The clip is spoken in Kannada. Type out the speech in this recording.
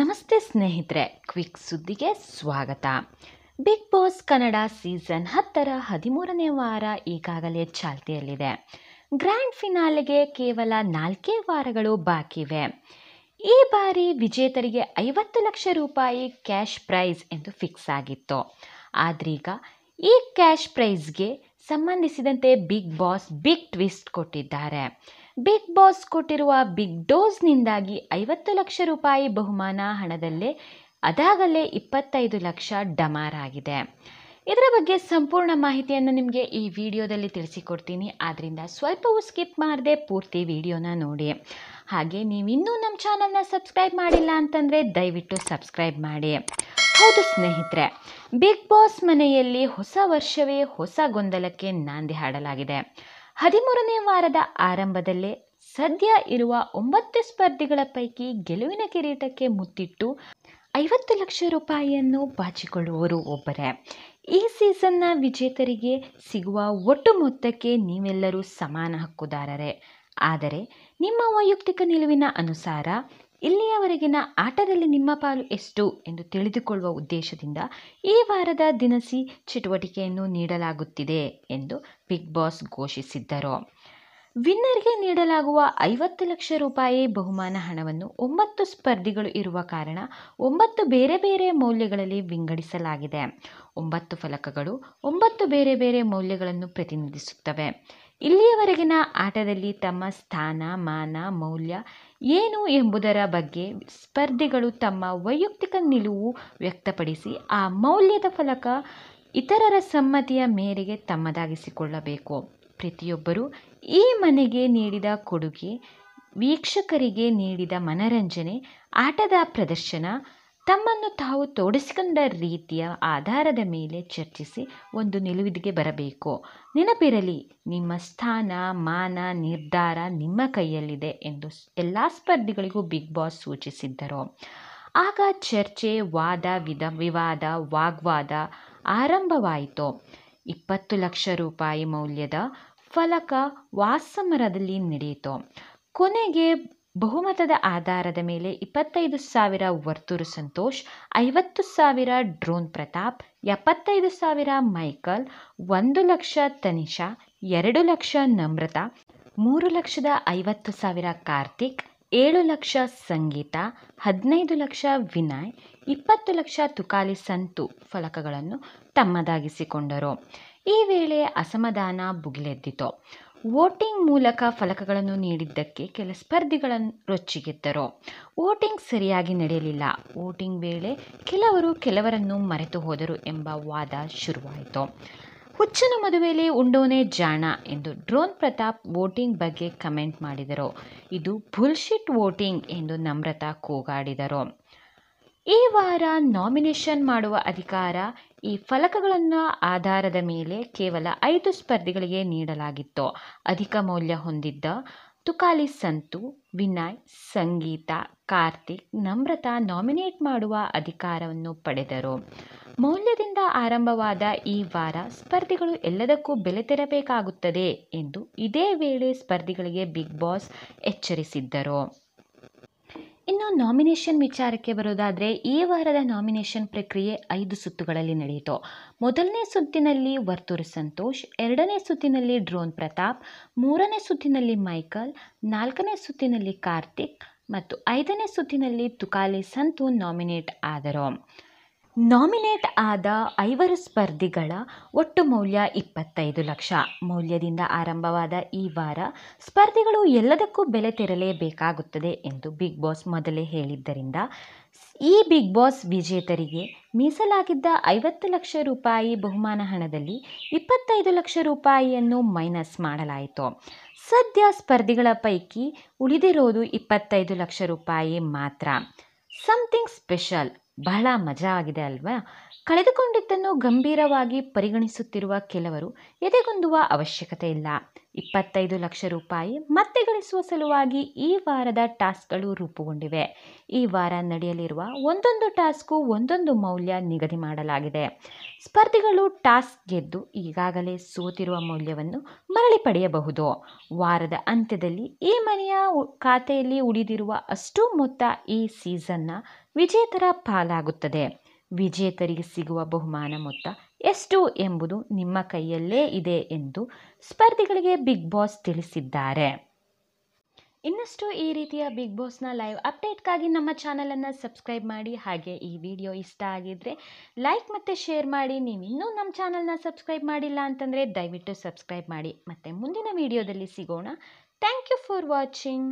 ನಮಸ್ತೆ ಸ್ನೇಹಿತರೆ ಕ್ವಿಕ್ ಸುದ್ದಿಗೆ ಸ್ವಾಗತ ಬಿಗ್ ಬಾಸ್ ಕನ್ನಡ ಸೀಸನ್ ಹತ್ತರ ಹದಿಮೂರನೇ ವಾರ ಈಗಾಗಲೇ ಚಾಲ್ತಿಯಲ್ಲಿದೆ ಗ್ರ್ಯಾಂಡ್ ಫಿನಾಲೆಗೆ ಕೇವಲ ನಾಲ್ಕೇ ವಾರಗಳು ಬಾಕಿವೆ ಈ ಬಾರಿ ವಿಜೇತರಿಗೆ ಐವತ್ತು ಲಕ್ಷ ರೂಪಾಯಿ ಕ್ಯಾಶ್ ಪ್ರೈಸ್ ಎಂದು ಫಿಕ್ಸ್ ಆಗಿತ್ತು ಆದ್ರೀಗ ಈ ಕ್ಯಾಶ್ ಪ್ರೈಸ್ಗೆ ಸಂಬಂಧಿಸಿದಂತೆ ಬಿಗ್ ಬಾಸ್ ಬಿಗ್ ಟ್ವಿಸ್ಟ್ ಕೊಟ್ಟಿದ್ದಾರೆ ಬಿಗ್ ಬಾಸ್ ಕೊಟ್ಟಿರುವ ಬಿಗ್ ಡೋಸ್ನಿಂದಾಗಿ ಐವತ್ತು ಲಕ್ಷ ರೂಪಾಯಿ ಬಹುಮಾನ ಹಣದಲ್ಲೇ ಅದಾಗಲೇ ಇಪ್ಪತ್ತೈದು ಲಕ್ಷ ಡಮಾರ್ ಆಗಿದೆ ಇದರ ಬಗ್ಗೆ ಸಂಪೂರ್ಣ ಮಾಹಿತಿಯನ್ನು ನಿಮಗೆ ಈ ವಿಡಿಯೋದಲ್ಲಿ ತಿಳಿಸಿಕೊಡ್ತೀನಿ ಆದ್ದರಿಂದ ಸ್ವಲ್ಪವೂ ಸ್ಕಿಪ್ ಮಾಡದೆ ಪೂರ್ತಿ ವಿಡಿಯೋನ ನೋಡಿ ಹಾಗೆ ನೀವಿನ್ನೂ ನಮ್ಮ ಚಾನಲ್ನ ಸಬ್ಸ್ಕ್ರೈಬ್ ಮಾಡಿಲ್ಲ ಅಂತಂದರೆ ದಯವಿಟ್ಟು ಸಬ್ಸ್ಕ್ರೈಬ್ ಮಾಡಿ ಹೌದು ಸ್ನೇಹಿತರೆ ಬಿಗ್ ಬಾಸ್ ಮನೆಯಲ್ಲಿ ಹೊಸ ವರ್ಷವೇ ಹೊಸ ಗೊಂದಲಕ್ಕೆ ನಾಂದಿ ಹಾಡಲಾಗಿದೆ ಹದಿಮೂರನೇ ವಾರದ ಆರಂಭದಲ್ಲೇ ಸದ್ಯ ಇರುವ ಒಂಬತ್ತು ಸ್ಪರ್ಧಿಗಳ ಪೈಕಿ ಗೆಲುವಿನ ಕಿರೀಟಕ್ಕೆ ಮುತ್ತಿಟ್ಟು ಐವತ್ತು ಲಕ್ಷ ರೂಪಾಯಿಯನ್ನು ಬಾಚಿಕೊಳ್ಳುವವರು ಒಬ್ಬರೇ ಈ ಸೀಸನ್ನ ವಿಜೇತರಿಗೆ ಸಿಗುವ ಒಟ್ಟು ಮೊತ್ತಕ್ಕೆ ನೀವೆಲ್ಲರೂ ಸಮಾನ ಹಕ್ಕುದಾರರೇ ಆದರೆ ನಿಮ್ಮ ವೈಯಕ್ತಿಕ ನಿಲುವಿನ ಅನುಸಾರ ಇಲ್ಲಿಯವರೆಗಿನ ಆಟದಲ್ಲಿ ನಿಮ್ಮ ಪಾಲು ಎಷ್ಟು ಎಂದು ತಿಳಿದುಕೊಳ್ಳುವ ಉದ್ದೇಶದಿಂದ ಈ ವಾರದ ದಿನಸಿ ಚಟುವಟಿಕೆಯನ್ನು ನೀಡಲಾಗುತ್ತಿದೆ ಎಂದು ಬಿಗ್ ಬಾಸ್ ಘೋಷಿಸಿದ್ದರು ವಿನ್ನರ್ಗೆ ನೀಡಲಾಗುವ ಐವತ್ತು ಲಕ್ಷ ರೂಪಾಯಿ ಬಹುಮಾನ ಹಣವನ್ನು ಒಂಬತ್ತು ಸ್ಪರ್ಧಿಗಳು ಇರುವ ಕಾರಣ ಒಂಬತ್ತು ಬೇರೆ ಬೇರೆ ಮೌಲ್ಯಗಳಲ್ಲಿ ವಿಂಗಡಿಸಲಾಗಿದೆ ಒಂಬತ್ತು ಫಲಕಗಳು ಒಂಬತ್ತು ಬೇರೆ ಬೇರೆ ಮೌಲ್ಯಗಳನ್ನು ಪ್ರತಿನಿಧಿಸುತ್ತವೆ ಇಲ್ಲಿಯವರೆಗಿನ ಆಟದಲ್ಲಿ ತಮ್ಮ ಸ್ಥಾನ ಮಾನ ಮೌಲ್ಯ ಏನು ಎಂಬುದರ ಬಗ್ಗೆ ಸ್ಪರ್ಧಿಗಳು ತಮ್ಮ ವೈಯಕ್ತಿಕ ನಿಲುವು ವ್ಯಕ್ತಪಡಿಸಿ ಆ ಮೌಲ್ಯದ ಫಲಕ ಇತರರ ಸಮ್ಮತಿಯ ಮೇರೆಗೆ ತಮ್ಮದಾಗಿಸಿಕೊಳ್ಳಬೇಕು ಪ್ರತಿಯೊಬ್ಬರೂ ಈ ಮನೆಗೆ ನೀಡಿದ ಕೊಡುಗೆ ವೀಕ್ಷಕರಿಗೆ ನೀಡಿದ ಮನರಂಜನೆ ಆಟದ ಪ್ರದರ್ಶನ ತಮ್ಮನ್ನು ತಾವು ತೋಡಿಸಿಕೊಂಡ ರೀತಿಯ ಆಧಾರದ ಮೇಲೆ ಚರ್ಚಿಸಿ ಒಂದು ನಿಲುವಿಗೆ ಬರಬೇಕು ನೆನಪಿರಲಿ ನಿಮ್ಮ ಸ್ಥಾನ ಮಾನ ನಿರ್ಧಾರ ನಿಮ್ಮ ಕೈಯಲ್ಲಿದೆ ಎಂದು ಎಲ್ಲ ಸ್ಪರ್ಧಿಗಳಿಗೂ ಬಿಗ್ ಬಾಸ್ ಸೂಚಿಸಿದ್ದರು ಆಗ ಚರ್ಚೆ ವಾದ ವಿಧ ವಿವಾದ ವಾಗ್ವಾದ ಆರಂಭವಾಯಿತು ಇಪ್ಪತ್ತು ಲಕ್ಷ ರೂಪಾಯಿ ಮೌಲ್ಯದ ಫಲಕ ವಾಸಮರದಲ್ಲಿ ನಡೆಯಿತು ಕೊನೆಗೆ ಬಹುಮತದ ಆಧಾರದ ಮೇಲೆ ಇಪ್ಪತ್ತೈದು ಸಾವಿರ ವರ್ತೂರು ಸಂತೋಷ್ ಐವತ್ತು ಸಾವಿರ ಡ್ರೋನ್ ಪ್ರತಾಪ್ ಎಪ್ಪತ್ತೈದು ಸಾವಿರ ಮೈಕಲ್ ಒಂದು ಲಕ್ಷ ತನಿಷಾ ಎರಡು ಲಕ್ಷ ನಮ್ರತಾ ಮೂರು ಲಕ್ಷದ ಐವತ್ತು ಸಾವಿರ ಕಾರ್ತಿಕ್ ಏಳು ಲಕ್ಷ ಸಂಗೀತ ಹದಿನೈದು ಲಕ್ಷ ವಿನಯ್ ಇಪ್ಪತ್ತು ಲಕ್ಷ ತುಕಾಲಿ ಸಂತು ಫಲಕಗಳನ್ನು ತಮ್ಮದಾಗಿಸಿಕೊಂಡರು ಈ ವೇಳೆ ಅಸಮಾಧಾನ ಭುಗಿಲೆದ್ದಿತು ವೋಟಿಂಗ್ ಮೂಲಕ ಫಲಕಗಳನ್ನು ನೀಡಿದ್ದಕ್ಕೆ ಕೆಲ ಸ್ಪರ್ಧಿಗಳನ್ನು ರೊಚ್ಚಿಗೆದ್ದರು ವೋಟಿಂಗ್ ಸರಿಯಾಗಿ ನಡೆಯಲಿಲ್ಲ ವೋಟಿಂಗ್ ವೇಳೆ ಕೆಲವರು ಕೆಲವರನ್ನು ಮರೆತು ಹೋದರು ಎಂಬ ವಾದ ಶುರುವಾಯಿತು ಹುಚ್ಚನ ಮದುವೆಯಲ್ಲಿ ಉಂಡೋನೇ ಜಾಣ ಎಂದು ಡ್ರೋನ್ ಪ್ರತಾಪ್ ವೋಟಿಂಗ್ ಬಗ್ಗೆ ಕಮೆಂಟ್ ಮಾಡಿದರು ಇದು ಬುಲ್ಶಿಟ್ ವೋಟಿಂಗ್ ಎಂದು ನಮ್ರತಾ ಕೂಗಾಡಿದರು ಈ ವಾರ ನಾಮಿನೇಷನ್ ಮಾಡುವ ಅಧಿಕಾರ ಈ ಫಲಕಗಳನ್ನು ಆಧಾರದ ಮೇಲೆ ಕೇವಲ ಐದು ಸ್ಪರ್ಧಿಗಳಿಗೆ ನೀಡಲಾಗಿತ್ತು ಅಧಿಕ ಮೌಲ್ಯ ಹೊಂದಿದ್ದ ತುಕಾಲಿ ಸಂತು ವಿನಯ್ ಸಂಗೀತ ಕಾರ್ತಿಕ್ ನಮ್ರತಾ ನಾಮಿನೇಟ್ ಮಾಡುವ ಅಧಿಕಾರವನ್ನು ಪಡೆದರು ಮೌಲ್ಯದಿಂದ ಆರಂಭವಾದ ಈ ವಾರ ಸ್ಪರ್ಧಿಗಳು ಎಲ್ಲದಕ್ಕೂ ಬೆಲೆ ತೆರಬೇಕಾಗುತ್ತದೆ ಎಂದು ಇದೇ ವೇಳೆ ಸ್ಪರ್ಧಿಗಳಿಗೆ ಬಿಗ್ ಬಾಸ್ ಎಚ್ಚರಿಸಿದ್ದರು ನಾಮಿನೇಷನ್ ವಿಚಾರಕ್ಕೆ ಬರೋದಾದರೆ ಈ ವಾರದ ನಾಮಿನೇಷನ್ ಪ್ರಕ್ರಿಯೆ ಐದು ಸುತ್ತುಗಳಲ್ಲಿ ನಡೆಯಿತು ಮೊದಲನೇ ಸುತ್ತಿನಲ್ಲಿ ವರ್ತೂರ್ ಸಂತೋಷ್ ಎರಡನೇ ಸುತ್ತಿನಲ್ಲಿ ಡ್ರೋನ್ ಪ್ರತಾಪ್ ಮೂರನೇ ಸುತ್ತಿನಲ್ಲಿ ಮೈಕಲ್ ನಾಲ್ಕನೇ ಸುತ್ತಿನಲ್ಲಿ ಕಾರ್ತಿಕ್ ಮತ್ತು ಐದನೇ ಸುತ್ತಿನಲ್ಲಿ ತುಕಾಲಿ ಸಂತು ನಾಮಿನೇಟ್ ಆದರು ನಾಮಿನೇಟ್ ಆದ ಐವರು ಸ್ಪರ್ಧಿಗಳ ಒಟ್ಟು ಮೌಲ್ಯ ಇಪ್ಪತ್ತೈದು ಲಕ್ಷ ಮೌಲ್ಯದಿಂದ ಆರಂಭವಾದ ಈ ವಾರ ಸ್ಪರ್ಧಿಗಳು ಎಲ್ಲದಕ್ಕೂ ಬೆಲೆ ತೆರಲೇಬೇಕಾಗುತ್ತದೆ ಎಂದು ಬಿಗ್ ಬಾಸ್ ಮೊದಲೇ ಹೇಳಿದ್ದರಿಂದ ಈ ಬಿಗ್ ಬಾಸ್ ವಿಜೇತರಿಗೆ ಮೀಸಲಾಗಿದ್ದ ಐವತ್ತು ಲಕ್ಷ ರೂಪಾಯಿ ಬಹುಮಾನ ಹಣದಲ್ಲಿ ಇಪ್ಪತ್ತೈದು ಲಕ್ಷ ರೂಪಾಯಿಯನ್ನು ಮೈನಸ್ ಮಾಡಲಾಯಿತು ಸದ್ಯ ಸ್ಪರ್ಧಿಗಳ ಪೈಕಿ ಉಳಿದಿರೋದು ಇಪ್ಪತ್ತೈದು ಲಕ್ಷ ರೂಪಾಯಿ ಮಾತ್ರ ಸಮಥಿಂಗ್ ಸ್ಪೆಷಲ್ ಬಹಳ ಮಜಾ ಆಗಿದೆ ಅಲ್ವಾ ಕಳೆದುಕೊಂಡಿದ್ದನ್ನು ಗಂಭೀರವಾಗಿ ಪರಿಗಣಿಸುತ್ತಿರುವ ಕೆಲವರು ಎದೆಗೊಂದುವ ಅವಶ್ಯಕತೆ ಇಲ್ಲ ಇಪ್ಪತ್ತೈದು ಲಕ್ಷ ರೂಪಾಯಿ ಮತ್ತೆ ಗಳಿಸುವ ಸಲುವಾಗಿ ಈ ವಾರದ ಟಾಸ್ಕ್ಗಳು ರೂಪುಗೊಂಡಿವೆ ಈ ವಾರ ನಡೆಯಲಿರುವ ಒಂದೊಂದು ಟಾಸ್ಕು ಒಂದೊಂದು ಮೌಲ್ಯ ನಿಗದಿ ಮಾಡಲಾಗಿದೆ ಸ್ಪರ್ಧಿಗಳು ಟಾಸ್ಕ್ ಗೆದ್ದು ಈಗಾಗಲೇ ಸೋತಿರುವ ಮೌಲ್ಯವನ್ನು ಮರಳಿ ಪಡೆಯಬಹುದು ವಾರದ ಅಂತ್ಯದಲ್ಲಿ ಈ ಮನೆಯ ಖಾತೆಯಲ್ಲಿ ಉಳಿದಿರುವ ಅಷ್ಟು ಮೊತ್ತ ಈ ಸೀಸನ್ನ ವಿಜೇತರ ಪಾಲಾಗುತ್ತದೆ ವಿಜೇತರಿಗೆ ಸಿಗುವ ಬಹುಮಾನ ಮೊತ್ತ ಎಷ್ಟು ಎಂಬುದು ನಿಮ್ಮ ಕೈಯಲ್ಲೇ ಇದೆ ಎಂದು ಸ್ಪರ್ಧಿಗಳಿಗೆ ಬಿಗ್ ಬಾಸ್ ತಿಳಿಸಿದ್ದಾರೆ ಇನ್ನಷ್ಟು ಈ ರೀತಿಯ ಬಿಗ್ ಬಾಸ್ನ ಲೈವ್ ಅಪ್ಡೇಟ್ಗಾಗಿ ನಮ್ಮ ಚಾನಲನ್ನು ಸಬ್ಸ್ಕ್ರೈಬ್ ಮಾಡಿ ಹಾಗೆ ಈ ವಿಡಿಯೋ ಇಷ್ಟ ಆಗಿದ್ದರೆ ಲೈಕ್ ಮತ್ತು ಶೇರ್ ಮಾಡಿ ನೀವು ಇನ್ನೂ ನಮ್ಮ ಚಾನಲ್ನ ಸಬ್ಸ್ಕ್ರೈಬ್ ಮಾಡಿಲ್ಲ ಅಂತಂದರೆ ದಯವಿಟ್ಟು ಸಬ್ಸ್ಕ್ರೈಬ್ ಮಾಡಿ ಮತ್ತು ಮುಂದಿನ ವಿಡಿಯೋದಲ್ಲಿ ಸಿಗೋಣ ಥ್ಯಾಂಕ್ ಯು ಫಾರ್ ವಾಚಿಂಗ್